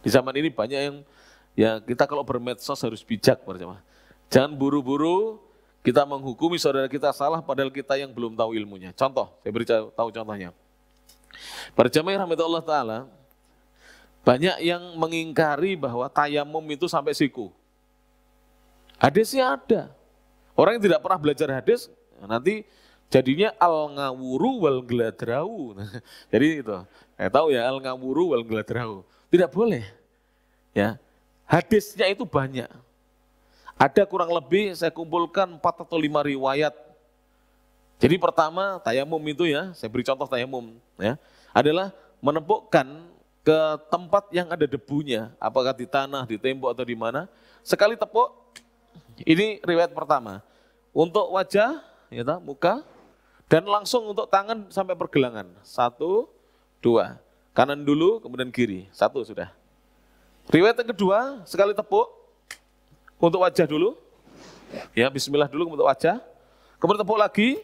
Di zaman ini banyak yang ya kita kalau bermedsos harus bijak berjamaah. Jangan buru-buru kita menghukumi saudara kita salah padahal kita yang belum tahu ilmunya. Contoh, saya beri tahu contohnya. Berjamaah rahmat Allah Ta'ala, banyak yang mengingkari bahwa tayamum itu sampai siku. Hadisnya ada. Orang yang tidak pernah belajar hadis, nanti jadinya al ngawuru wal gladrau. Jadi itu, saya tahu ya al ngawuru wal gladrau. Tidak boleh. Ya. Hadisnya itu banyak. Ada kurang lebih saya kumpulkan 4 atau 5 riwayat. Jadi pertama tayamum itu ya, saya beri contoh tayamum ya, adalah menepukkan ke tempat yang ada debunya, apakah di tanah, di tembok atau di mana. Sekali tepuk, ini riwayat pertama. Untuk wajah, ya muka, dan langsung untuk tangan sampai pergelangan. Satu, dua. Kanan dulu, kemudian kiri. Satu sudah. Riwayat yang kedua, sekali tepuk untuk wajah dulu. Ya, bismillah dulu untuk wajah. Kemudian tepuk lagi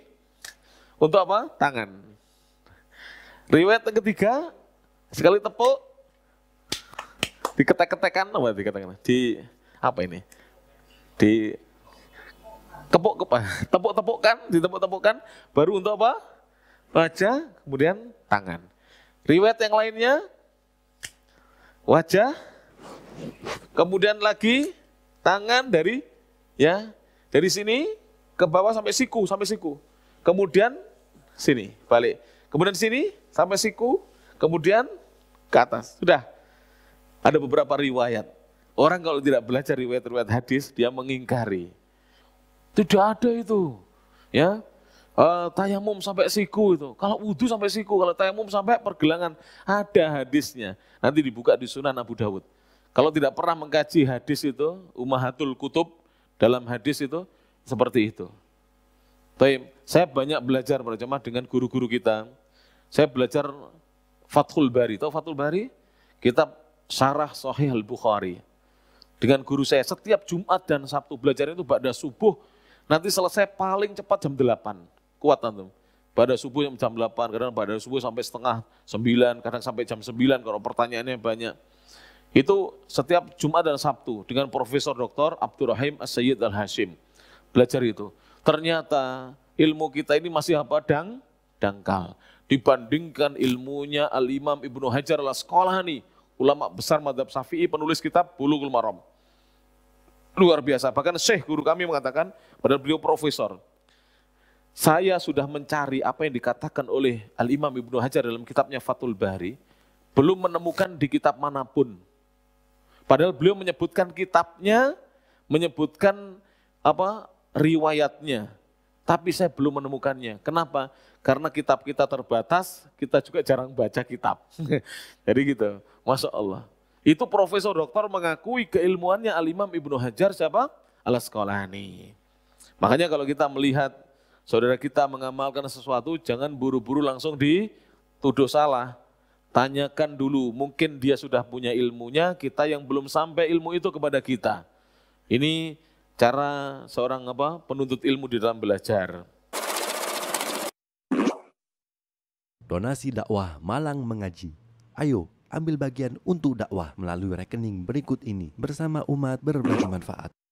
untuk apa? Tangan. Riwayat yang ketiga, sekali tepuk diketek-ketekan apa diketekan? Di apa ini? Di tepuk kepa, tepuk-tepukan, ditepuk-tepukan, baru untuk apa? Wajah, kemudian tangan. Riwayat yang lainnya wajah, kemudian lagi tangan dari ya dari sini ke bawah sampai siku sampai siku, kemudian sini balik, kemudian sini sampai siku, kemudian ke atas. Sudah ada beberapa riwayat. Orang kalau tidak belajar riwayat-riwayat hadis dia mengingkari. Tidak ada itu. Ya, uh, tayamum sampai siku itu. Kalau wudhu sampai siku, kalau tayamum sampai pergelangan. Ada hadisnya. Nanti dibuka di Sunan Abu Dawud. Kalau tidak pernah mengkaji hadis itu, Umahatul Kutub dalam hadis itu seperti itu. Taim, saya banyak belajar berjamaah dengan guru-guru kita. Saya belajar Fathul Bari. Tahu Fathul Bari? Kitab Syarah Sahih Al-Bukhari. Dengan guru saya setiap Jumat dan Sabtu belajar itu pada subuh. Nanti selesai paling cepat jam 8 Kuat antum. Pada subuh jam 8, kadang pada subuh sampai setengah 9, kadang sampai jam 9 kalau pertanyaannya banyak. Itu setiap Jumat dan Sabtu dengan Profesor Dr. Abdurrahim As-Sayyid Al-Hashim. Belajar itu. Ternyata ilmu kita ini masih apa? Dang, dangkal. Dibandingkan ilmunya Al-Imam Ibnu Hajar al nih ulama besar madhab syafi'i penulis kitab Bulughul Maram. Luar biasa. Bahkan Syekh guru kami mengatakan, padahal beliau profesor, saya sudah mencari apa yang dikatakan oleh Al-Imam Ibnu Hajar dalam kitabnya Fathul Bahri, belum menemukan di kitab manapun. Padahal beliau menyebutkan kitabnya, menyebutkan apa riwayatnya, tapi saya belum menemukannya. Kenapa? Karena kitab kita terbatas, kita juga jarang baca kitab. Jadi gitu, Masya Allah. Itu profesor doktor mengakui keilmuannya Al-Imam Ibnu Hajar siapa? Al-Asqalani. Makanya kalau kita melihat saudara kita mengamalkan sesuatu, jangan buru-buru langsung dituduh salah. Tanyakan dulu, mungkin dia sudah punya ilmunya, kita yang belum sampai ilmu itu kepada kita. Ini cara seorang apa penuntut ilmu di dalam belajar. Donasi dakwah Malang mengaji. Ayo, ambil bagian untuk dakwah melalui rekening berikut ini bersama umat berbagi manfaat.